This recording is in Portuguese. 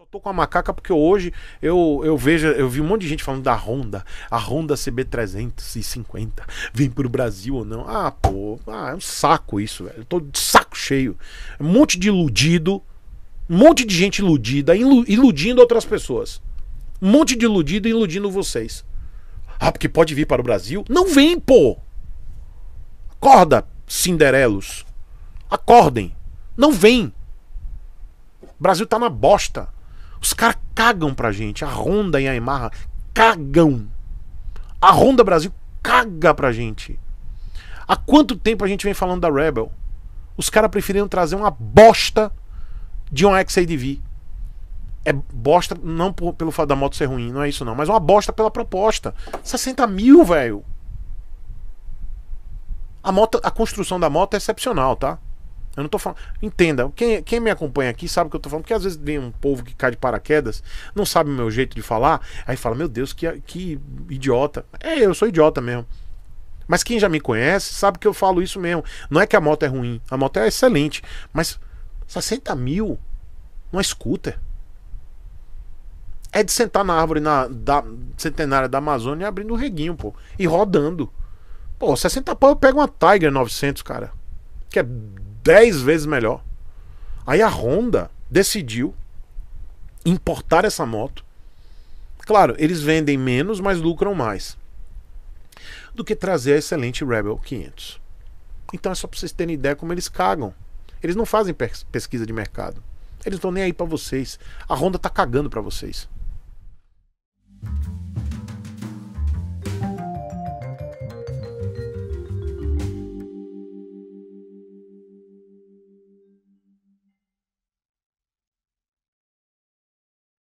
Só tô com a macaca porque hoje eu, eu vejo, eu vi um monte de gente falando da Honda, a Honda CB350, vem pro Brasil ou não. Ah, pô, ah, é um saco isso, velho. Eu tô de saco cheio. Um monte de iludido, um monte de gente iludida, iludindo outras pessoas. Um monte de iludido iludindo vocês. Ah, porque pode vir para o Brasil? Não vem, pô! Acorda, Cinderelos. Acordem. Não vem. O Brasil tá na bosta. Os caras cagam pra gente. A Honda e a Yamaha cagam. A Honda Brasil caga pra gente. Há quanto tempo a gente vem falando da Rebel? Os caras preferiram trazer uma bosta de um XADV. É bosta não por, pelo fato da moto ser ruim, não é isso não, mas uma bosta pela proposta. 60 mil, velho. A moto, a construção da moto é excepcional, tá? Eu não tô falando. Entenda, quem, quem me acompanha aqui sabe o que eu tô falando, porque às vezes vem um povo que cai de paraquedas, não sabe o meu jeito de falar, aí fala, meu Deus, que, que idiota. É, eu sou idiota mesmo. Mas quem já me conhece sabe que eu falo isso mesmo. Não é que a moto é ruim, a moto é excelente. Mas 60 mil uma scooter. É de sentar na árvore na, da, centenária da Amazônia e abrindo o um reguinho, pô. E rodando. Pô, 60 pau eu pego uma Tiger 900, cara. Que é dez vezes melhor. Aí a Honda decidiu importar essa moto. Claro, eles vendem menos, mas lucram mais do que trazer a excelente Rebel 500. Então é só para vocês terem ideia como eles cagam. Eles não fazem pesquisa de mercado. Eles não estão nem aí para vocês. A Honda tá cagando para vocês.